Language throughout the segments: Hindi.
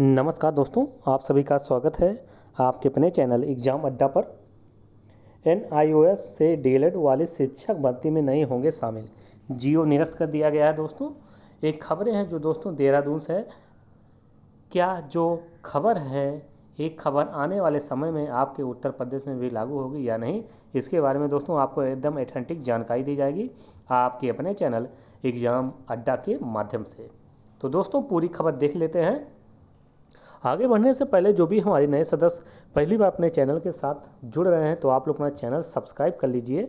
नमस्कार दोस्तों आप सभी का स्वागत है आपके अपने चैनल एग्जाम अड्डा पर एन से डीएलएड वाले शिक्षक भर्ती में नहीं होंगे शामिल जियो निरस्त कर दिया गया है दोस्तों एक खबरें हैं जो दोस्तों देहरादून से क्या जो खबर है एक खबर आने वाले समय में आपके उत्तर प्रदेश में भी लागू होगी या नहीं इसके बारे में दोस्तों आपको एकदम एथेंटिक जानकारी दी जाएगी आपके अपने चैनल एग्जाम अड्डा के माध्यम से तो दोस्तों पूरी खबर देख लेते हैं आगे बढ़ने से पहले जो भी हमारे नए सदस्य पहली बार अपने चैनल के साथ जुड़ रहे हैं तो आप लोग अपना चैनल सब्सक्राइब कर लीजिए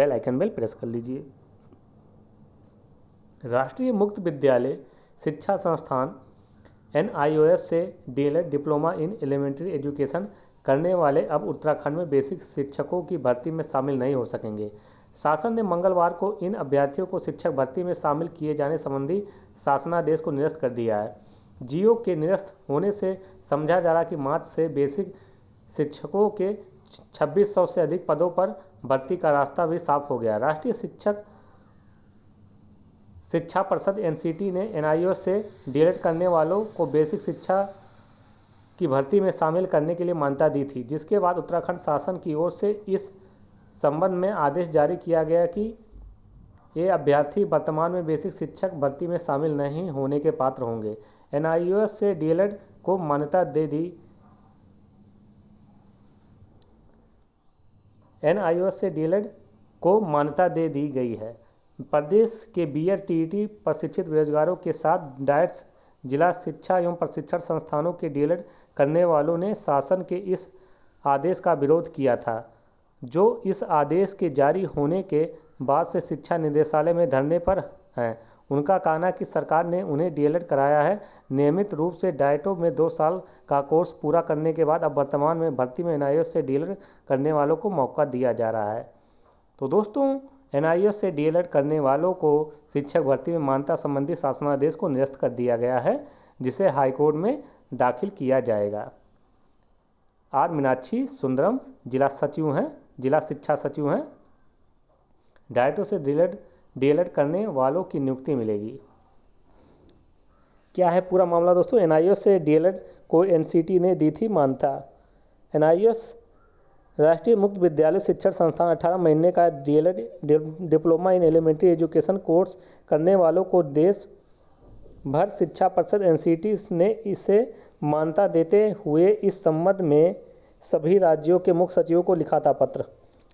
बेल आइकन बेल प्रेस कर लीजिए राष्ट्रीय मुक्त विद्यालय शिक्षा संस्थान एन से डी डिप्लोमा इन एलिमेंट्री एजुकेशन करने वाले अब उत्तराखंड में बेसिक शिक्षकों की भर्ती में शामिल नहीं हो सकेंगे शासन ने मंगलवार को इन अभ्यर्थियों को शिक्षक भर्ती में शामिल किए जाने संबंधी शासनादेश को निरस्त कर दिया है जियो के निरस्त होने से समझा जा रहा कि मार्च से बेसिक शिक्षकों के 2600 से अधिक पदों पर भर्ती का रास्ता भी साफ हो गया राष्ट्रीय शिक्षक शिक्षा परिषद एनसीटी ने एनआईओ से डीएलएड करने वालों को बेसिक शिक्षा की भर्ती में शामिल करने के लिए मान्यता दी थी जिसके बाद उत्तराखंड शासन की ओर से इस संबंध में आदेश जारी किया गया कि ये अभ्यर्थी वर्तमान में बेसिक शिक्षक भर्ती में शामिल नहीं होने के पात्र होंगे एनआईओएस से डीएलएड को मान्यता दे दी एनआईओएस से डीएलएड को मान्यता दे दी गई है प्रदेश के बीएड टीईटी प्रशिक्षित बेरोजगारों के साथ डायट्स जिला शिक्षा एवं प्रशिक्षण संस्थानों के डीएलएड करने वालों ने शासन के इस आदेश का विरोध किया था जो इस आदेश के जारी होने के बाद से शिक्षा निदेशालय में धरने पर हैं उनका कहना कि सरकार ने उन्हें डीएलएड कराया है नियमित रूप से डाइटो में दो साल का कोर्स पूरा करने के बाद अब वर्तमान में भर्ती में एन से डीएलएड करने वालों को मौका दिया जा रहा है तो दोस्तों एन से डीएलएड करने वालों को शिक्षक भर्ती में मान्यता संबंधी शासनादेश को निरस्त कर दिया गया है जिसे हाईकोर्ट में दाखिल किया जाएगा आर मीनाक्षी सुंदरम जिला सचिव हैं जिला शिक्षा सचिव हैं डायटो से डीएलएड डीएलएड करने वालों की नियुक्ति मिलेगी क्या है पूरा मामला दोस्तों एनआईओ से डीएलएड को एनसीटी ने दी थी मान्यता एनआईओ राष्ट्रीय मुक्त विद्यालय शिक्षण संस्थान 18 महीने का DElEd diploma in elementary education course करने वालों को देश भर शिक्षा परिषद एन ने इसे मान्यता देते हुए इस संबंध में सभी राज्यों के मुख्य सचिवों को लिखा था पत्र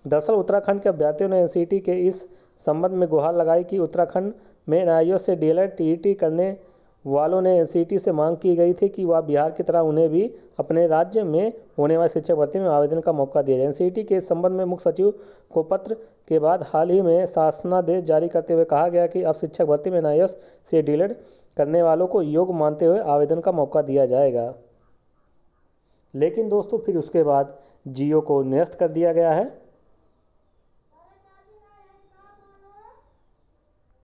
दरअसल उत्तराखंड के अभ्यर्थियों ने एन के इस संबंध में गुहार लगाई कि उत्तराखंड में एन से डीएलएड टीईटी करने वालों ने एनसीटी से मांग की गई थी कि वह बिहार की तरह उन्हें भी अपने राज्य में होने वाली शिक्षक भर्ती में आवेदन का मौका दिया जाए एनसीटी के संबंध में मुख्य सचिव को पत्र के बाद हाल ही में शासनादेश जारी करते हुए कहा गया कि अब शिक्षक भर्ती में एन से डीलेड करने वालों को योग मानते हुए आवेदन का मौका दिया जाएगा लेकिन दोस्तों फिर उसके बाद जियो को निरस्त कर दिया गया है